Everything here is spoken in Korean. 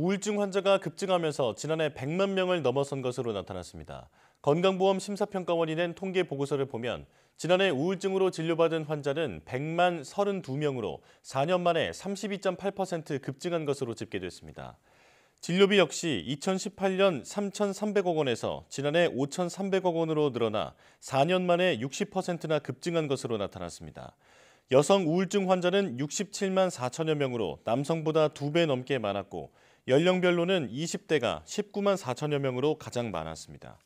우울증 환자가 급증하면서 지난해 100만 명을 넘어선 것으로 나타났습니다. 건강보험 심사평가원이 낸 통계 보고서를 보면 지난해 우울증으로 진료받은 환자는 100만 32명으로 4년 만에 32.8% 급증한 것으로 집계됐습니다. 진료비 역시 2018년 3,300억 원에서 지난해 5,300억 원으로 늘어나 4년 만에 60%나 급증한 것으로 나타났습니다. 여성 우울증 환자는 67만 4천여 명으로 남성보다 2배 넘게 많았고 연령별로는 20대가 19만 4천여 명으로 가장 많았습니다.